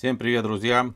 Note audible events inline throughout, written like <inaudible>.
Всем привет, друзья!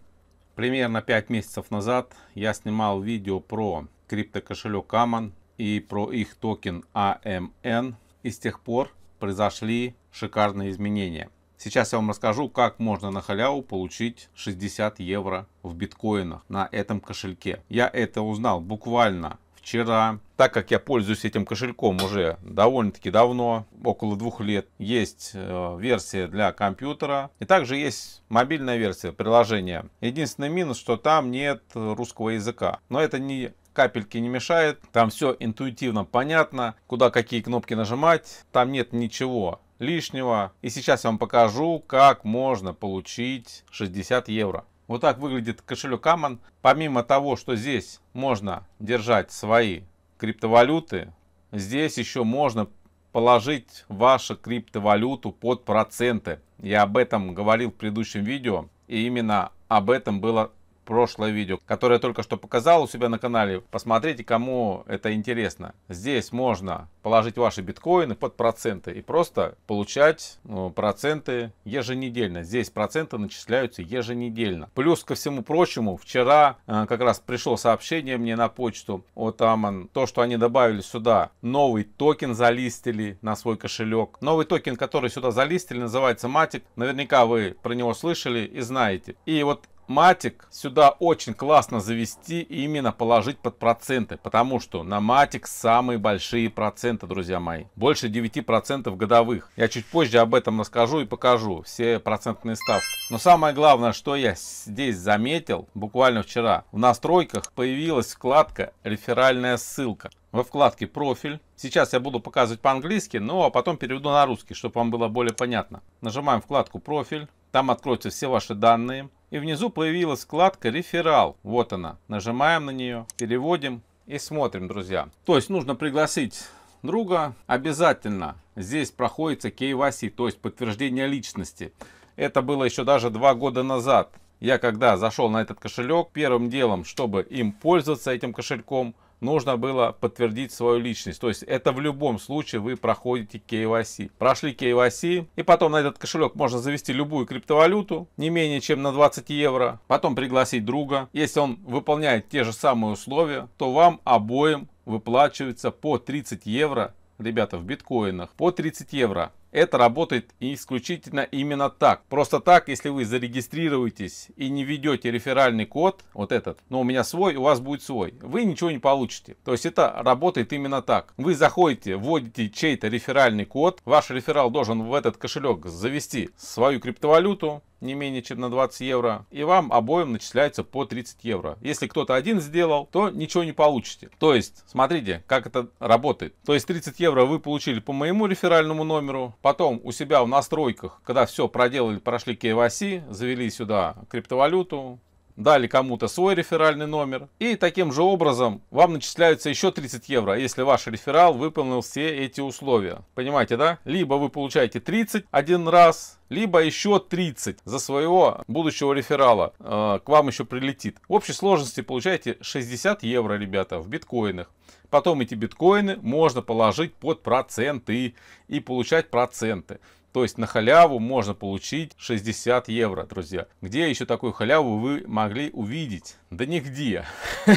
Примерно 5 месяцев назад я снимал видео про криптокошелек Amon и про их токен AMN. А и с тех пор произошли шикарные изменения. Сейчас я вам расскажу, как можно на халяву получить 60 евро в биткоинах на этом кошельке. Я это узнал буквально вчера. Так как я пользуюсь этим кошельком уже довольно-таки давно, около двух лет, есть э, версия для компьютера. И также есть мобильная версия приложения. Единственный минус, что там нет русского языка. Но это не капельки не мешает. Там все интуитивно понятно, куда какие кнопки нажимать. Там нет ничего лишнего. И сейчас я вам покажу, как можно получить 60 евро. Вот так выглядит кошелек Amon. Помимо того, что здесь можно держать свои криптовалюты, здесь еще можно положить вашу криптовалюту под проценты. Я об этом говорил в предыдущем видео, и именно об этом было прошлое видео, которое я только что показал у себя на канале. Посмотрите, кому это интересно. Здесь можно положить ваши биткоины под проценты и просто получать ну, проценты еженедельно. Здесь проценты начисляются еженедельно. Плюс ко всему прочему, вчера э, как раз пришло сообщение мне на почту от Аман, то, что они добавили сюда новый токен залистили на свой кошелек. Новый токен, который сюда залистили, называется Matic. Наверняка вы про него слышали и знаете. И вот матик сюда очень классно завести и именно положить под проценты, потому что на матик самые большие проценты, друзья мои. Больше 9% годовых. Я чуть позже об этом расскажу и покажу все процентные ставки. Но самое главное, что я здесь заметил, буквально вчера, в настройках появилась вкладка «Реферальная ссылка» во вкладке «Профиль». Сейчас я буду показывать по-английски, но ну, а потом переведу на русский, чтобы вам было более понятно. Нажимаем вкладку «Профиль». Там откроются все ваши данные. И внизу появилась вкладка «Реферал». Вот она. Нажимаем на нее, переводим и смотрим, друзья. То есть нужно пригласить друга. Обязательно здесь проходится KYC, то есть подтверждение личности. Это было еще даже два года назад. Я когда зашел на этот кошелек, первым делом, чтобы им пользоваться этим кошельком, нужно было подтвердить свою личность. То есть это в любом случае вы проходите KYC. Прошли KYC, и потом на этот кошелек можно завести любую криптовалюту, не менее чем на 20 евро, потом пригласить друга. Если он выполняет те же самые условия, то вам обоим выплачивается по 30 евро, ребята, в биткоинах, по 30 евро это работает исключительно именно так. Просто так, если вы зарегистрируетесь и не введете реферальный код, вот этот, но «Ну, у меня свой, у вас будет свой, вы ничего не получите. То есть это работает именно так. Вы заходите, вводите чей-то реферальный код, ваш реферал должен в этот кошелек завести свою криптовалюту, не менее чем на 20 евро, и вам обоим начисляется по 30 евро. Если кто-то один сделал, то ничего не получите. То есть, смотрите, как это работает. То есть 30 евро вы получили по моему реферальному номеру, Потом у себя в настройках, когда все проделали, прошли KYC, завели сюда криптовалюту, дали кому-то свой реферальный номер. И таким же образом вам начисляются еще 30 евро, если ваш реферал выполнил все эти условия. Понимаете, да? Либо вы получаете 30 один раз, либо еще 30 за своего будущего реферала э, к вам еще прилетит. В общей сложности получаете 60 евро, ребята, в биткоинах. Потом эти биткоины можно положить под проценты и получать проценты. То есть на халяву можно получить 60 евро, друзья. Где еще такую халяву вы могли увидеть? Да нигде.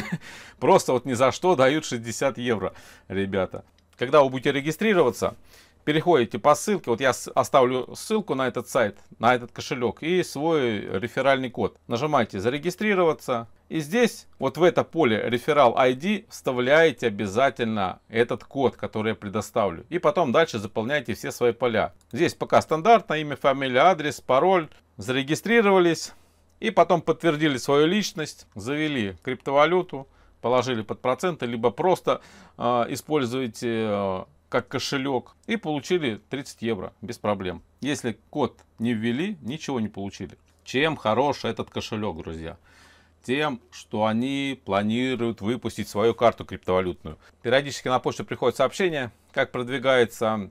<laughs> Просто вот ни за что дают 60 евро, ребята. Когда вы будете регистрироваться, переходите по ссылке, вот я оставлю ссылку на этот сайт, на этот кошелек и свой реферальный код. Нажимаете зарегистрироваться и здесь вот в это поле реферал ID вставляете обязательно этот код, который я предоставлю. И потом дальше заполняете все свои поля. Здесь пока стандартно имя, фамилия, адрес, пароль. Зарегистрировались и потом подтвердили свою личность, завели криптовалюту, положили под проценты, либо просто э, а, используете а, как кошелек и получили 30 евро без проблем. Если код не ввели, ничего не получили. Чем хорош этот кошелек, друзья? Тем, что они планируют выпустить свою карту криптовалютную. Периодически на почту приходят сообщения, как продвигается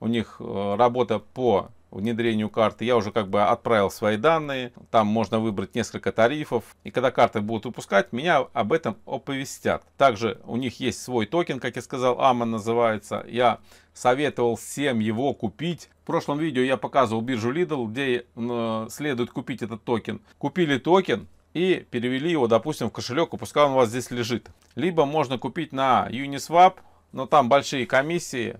у них э, работа по внедрению карты, я уже как бы отправил свои данные, там можно выбрать несколько тарифов, и когда карты будут выпускать, меня об этом оповестят. Также у них есть свой токен, как я сказал, AMA называется, я советовал всем его купить. В прошлом видео я показывал биржу Lidl, где э, следует купить этот токен. Купили токен, и перевели его, допустим, в кошелек, и пускай он у вас здесь лежит. Либо можно купить на Uniswap, но там большие комиссии,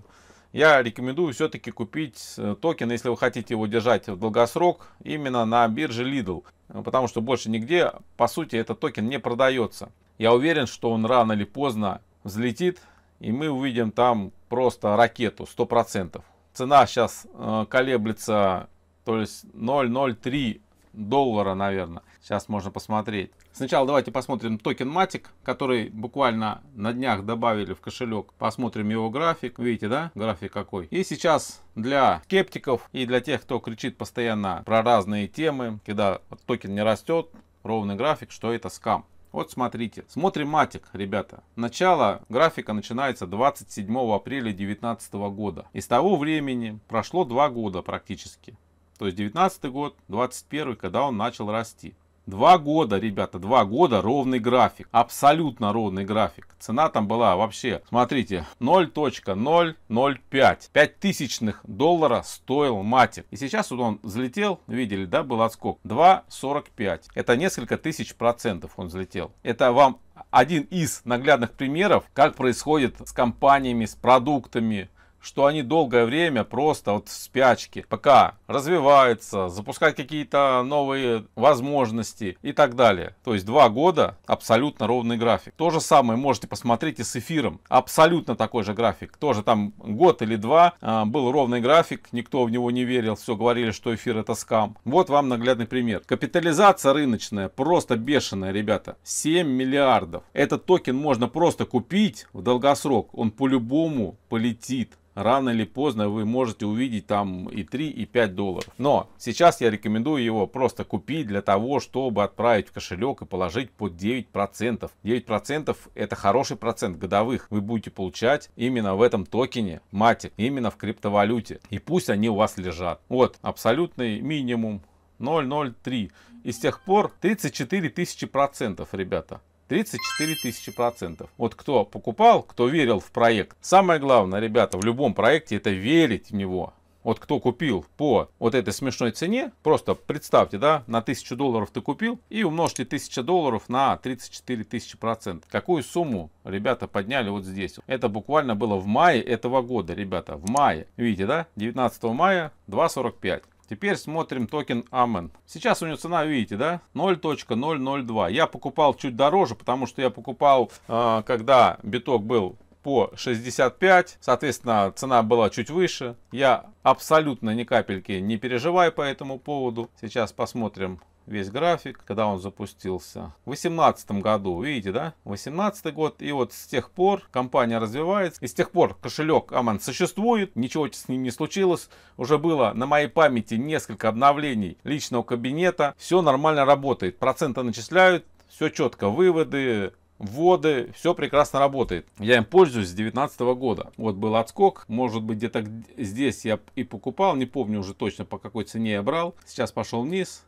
я рекомендую все-таки купить э, токен, если вы хотите его держать в долгосрок, именно на бирже Lidl. Э, потому что больше нигде, по сути, этот токен не продается. Я уверен, что он рано или поздно взлетит, и мы увидим там просто ракету 100%. Цена сейчас э, колеблется, то есть 0,03 доллара, наверное. Сейчас можно посмотреть. Сначала давайте посмотрим токен Matic, который буквально на днях добавили в кошелек. Посмотрим его график. Видите, да? График какой. И сейчас для скептиков и для тех, кто кричит постоянно про разные темы, когда токен не растет, ровный график, что это скам. Вот смотрите. Смотрим матик, ребята. Начало графика начинается 27 апреля 2019 года. И с того времени прошло два года практически. То есть 19 год, 21 когда он начал расти. Два года, ребята, два года ровный график. Абсолютно ровный график. Цена там была вообще, смотрите, 0.005. 5 тысячных доллара стоил матик. И сейчас вот он взлетел, видели, да, был отскок. 2.45. Это несколько тысяч процентов он взлетел. Это вам один из наглядных примеров, как происходит с компаниями, с продуктами, что они долгое время просто вот в спячке, пока развиваются, запускают какие-то новые возможности и так далее. То есть два года абсолютно ровный график. То же самое можете посмотреть и с эфиром. Абсолютно такой же график. Тоже там год или два а, был ровный график, никто в него не верил, все говорили, что эфир это скам. Вот вам наглядный пример. Капитализация рыночная просто бешеная, ребята. 7 миллиардов. Этот токен можно просто купить в долгосрок. Он по-любому полетит рано или поздно вы можете увидеть там и 3, и 5 долларов. Но сейчас я рекомендую его просто купить для того, чтобы отправить в кошелек и положить под 9%. 9% это хороший процент годовых. Вы будете получать именно в этом токене матик, именно в криптовалюте. И пусть они у вас лежат. Вот, абсолютный минимум 0,03. И с тех пор 34 тысячи процентов, ребята. 34 тысячи процентов. Вот кто покупал, кто верил в проект. Самое главное, ребята, в любом проекте это верить в него. Вот кто купил по вот этой смешной цене, просто представьте, да, на 1000 долларов ты купил и умножьте 1000 долларов на 34 тысячи процентов. Какую сумму, ребята, подняли вот здесь? Это буквально было в мае этого года, ребята, в мае. Видите, да, 19 мая 2.45. Теперь смотрим токен Амен. Сейчас у него цена, видите, да? 0.002. Я покупал чуть дороже, потому что я покупал, а, когда биток был по 65, соответственно, цена была чуть выше. Я абсолютно ни капельки не переживаю по этому поводу. Сейчас посмотрим весь график, когда он запустился. В 2018 году, видите, да? 2018 год. И вот с тех пор компания развивается. И с тех пор кошелек Аман существует. Ничего с ним не случилось. Уже было на моей памяти несколько обновлений личного кабинета. Все нормально работает. Проценты начисляют. Все четко. Выводы, вводы, все прекрасно работает. Я им пользуюсь с 2019 года. Вот был отскок, может быть где-то здесь я и покупал, не помню уже точно по какой цене я брал. Сейчас пошел вниз,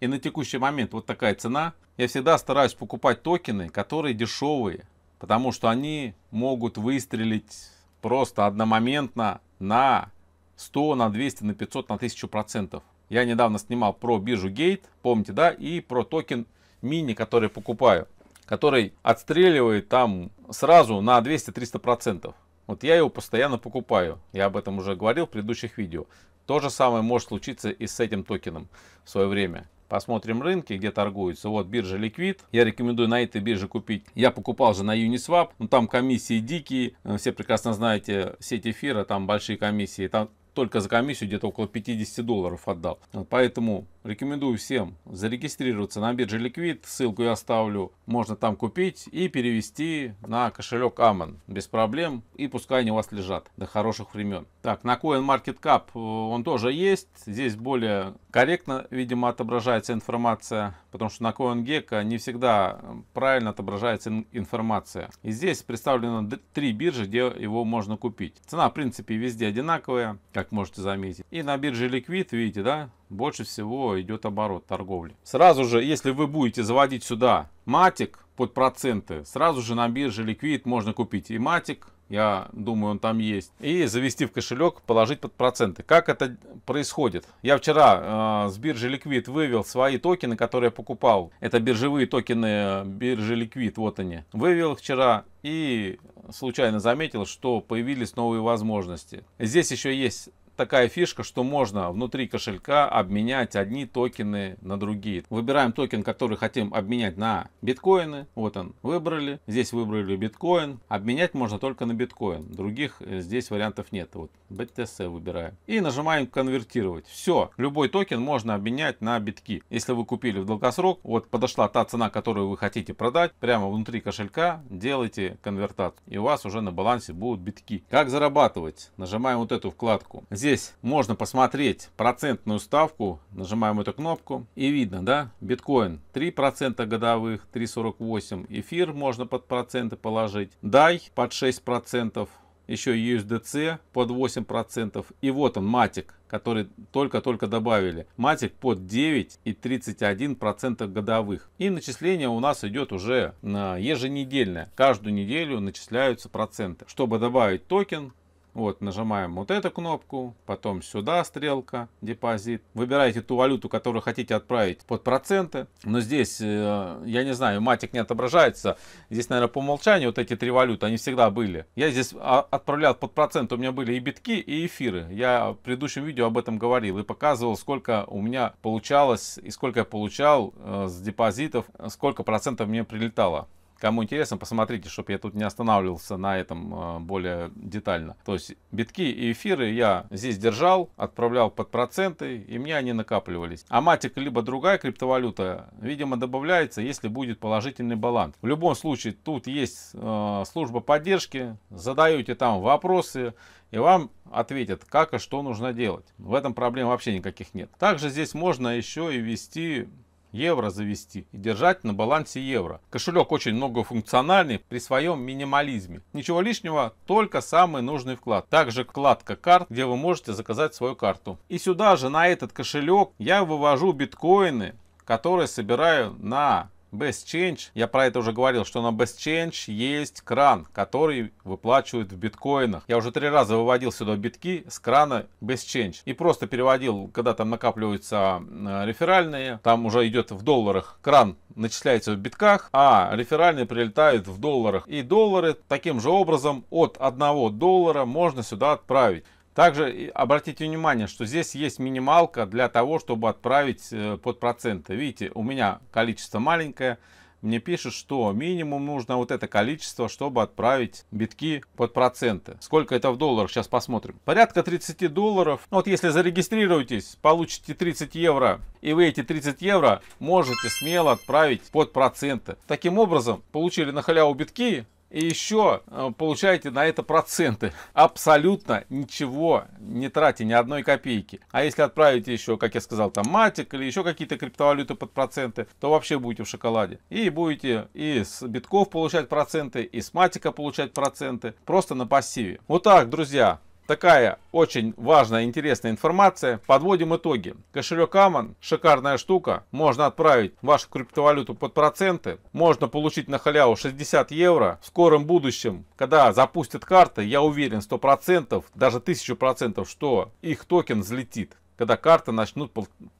и на текущий момент вот такая цена, я всегда стараюсь покупать токены, которые дешевые, потому что они могут выстрелить просто одномоментно на 100, на 200, на 500, на 1000 процентов. Я недавно снимал про биржу Gate, помните, да, и про токен мини, который покупаю, который отстреливает там сразу на 200-300 процентов. Вот я его постоянно покупаю. Я об этом уже говорил в предыдущих видео. То же самое может случиться и с этим токеном в свое время. Посмотрим рынки, где торгуются. Вот биржа Liquid. Я рекомендую на этой бирже купить. Я покупал же на Uniswap. Но ну, там комиссии дикие. Э, все прекрасно знаете сеть эфира. Там большие комиссии. Там только за комиссию где-то около 50 долларов отдал. Поэтому рекомендую всем зарегистрироваться на бирже Liquid. Ссылку я оставлю. Можно там купить и перевести на кошелек Amon. Без проблем. И пускай они у вас лежат до хороших времен. Так, на CoinMarketCap э, он тоже есть. Здесь более Корректно, видимо, отображается информация, потому что на CoinGecko а не всегда э, правильно отображается информация. И здесь представлено три биржи, где его можно купить. Цена, в принципе, везде одинаковая, как можете заметить. И на бирже Liquid, видите, да, больше всего идет оборот торговли. Сразу же, если вы будете заводить сюда матик под проценты, сразу же на бирже Liquid можно купить и матик, я думаю, он там есть. И завести в кошелек, положить под проценты. Как это происходит? Я вчера э, с биржи Liquid вывел свои токены, которые я покупал. Это биржевые токены э, биржи Liquid, вот они. Вывел вчера и случайно заметил, что появились новые возможности. Здесь еще есть такая фишка, что можно внутри кошелька обменять одни токены на другие. Выбираем токен, который хотим обменять на биткоины. Вот он, выбрали. Здесь выбрали биткоин. Обменять можно только на биткоин. Других э, здесь вариантов нет. Вот BTC выбираем. И нажимаем конвертировать. Все. Любой токен можно обменять на битки. Если вы купили в долгосрок, вот подошла та цена, которую вы хотите продать, прямо внутри кошелька делайте конвертацию. И у вас уже на балансе будут битки. Как зарабатывать? Нажимаем вот эту вкладку. Здесь здесь можно посмотреть процентную ставку. Нажимаем эту кнопку и видно, да, биткоин 3% годовых, 3,48. Эфир можно под проценты положить. Дай под 6%. Еще USDC под 8%. И вот он, матик который только-только добавили. Матик под 9 и 31% годовых. И начисление у нас идет уже еженедельное. Каждую неделю начисляются проценты. Чтобы добавить токен, вот, нажимаем вот эту кнопку, потом сюда стрелка, депозит. Выбираете ту валюту, которую хотите отправить под проценты. Но здесь, э, я не знаю, матик не отображается. Здесь, наверное, по умолчанию вот эти три валюты, они всегда были. Я здесь а, отправлял под проценты. у меня были и битки, и эфиры. Я в предыдущем видео об этом говорил и показывал, сколько у меня получалось и сколько я получал э, с депозитов, сколько процентов мне прилетало. Кому интересно, посмотрите, чтобы я тут не останавливался на этом э, более детально. То есть битки и эфиры я здесь держал, отправлял под проценты, и мне они накапливались. А матик либо другая криптовалюта, видимо, добавляется, если будет положительный баланс. В любом случае, тут есть э, служба поддержки, задаете там вопросы, и вам ответят, как и что нужно делать. В этом проблем вообще никаких нет. Также здесь можно еще и ввести евро завести и держать на балансе евро. Кошелек очень многофункциональный при своем минимализме. Ничего лишнего, только самый нужный вклад. Также вкладка карт, где вы можете заказать свою карту. И сюда же на этот кошелек я вывожу биткоины, которые собираю на Best Change, я про это уже говорил, что на Best Change есть кран, который выплачивают в биткоинах. Я уже три раза выводил сюда битки с крана Best Change и просто переводил, когда там накапливаются э, реферальные, там уже идет в долларах, кран начисляется в битках, а реферальные прилетают в долларах. И доллары таким же образом от 1 доллара можно сюда отправить. Также обратите внимание, что здесь есть минималка для того, чтобы отправить э, под проценты. Видите, у меня количество маленькое. Мне пишут, что минимум нужно вот это количество, чтобы отправить битки под проценты. Сколько это в долларах, сейчас посмотрим. Порядка 30 долларов. Ну, вот если зарегистрируетесь, получите 30 евро. И вы эти 30 евро можете смело отправить под проценты. Таким образом, получили на халяву битки, и еще э, получаете на это проценты. Абсолютно ничего не тратите ни одной копейки. А если отправите еще, как я сказал, там матик или еще какие-то криптовалюты под проценты, то вообще будете в шоколаде. И будете и с битков получать проценты, и с матика получать проценты, просто на пассиве. Вот так, друзья. Такая очень важная, интересная информация. Подводим итоги. Кошелек Аман, шикарная штука. Можно отправить вашу криптовалюту под проценты. Можно получить на халяву 60 евро. В скором будущем, когда запустят карты, я уверен 100%, даже 1000%, что их токен взлетит когда карты начнут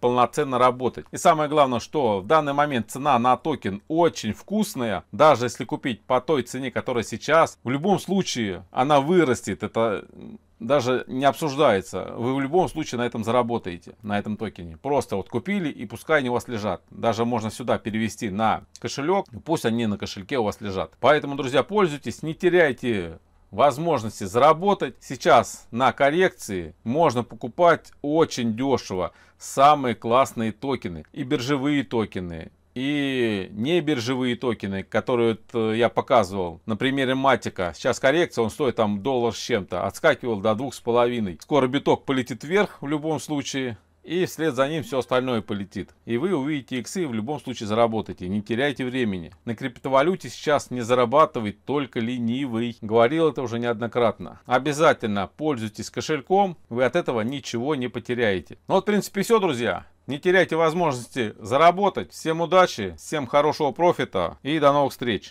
полноценно работать. И самое главное, что в данный момент цена на токен очень вкусная. Даже если купить по той цене, которая сейчас, в любом случае она вырастет. Это даже не обсуждается. Вы в любом случае на этом заработаете, на этом токене. Просто вот купили и пускай они у вас лежат. Даже можно сюда перевести на кошелек, пусть они на кошельке у вас лежат. Поэтому, друзья, пользуйтесь, не теряйте возможности заработать. Сейчас на коррекции можно покупать очень дешево самые классные токены и биржевые токены, и не биржевые токены, которые э, я показывал на примере Матика. Сейчас коррекция, он стоит там доллар с чем-то, отскакивал до двух с половиной. Скоро биток полетит вверх в любом случае и вслед за ним все остальное полетит. И вы увидите иксы и в любом случае заработаете, не теряйте времени. На криптовалюте сейчас не зарабатывает только ленивый. Говорил это уже неоднократно. Обязательно пользуйтесь кошельком, вы от этого ничего не потеряете. Ну вот в принципе все, друзья. Не теряйте возможности заработать. Всем удачи, всем хорошего профита и до новых встреч.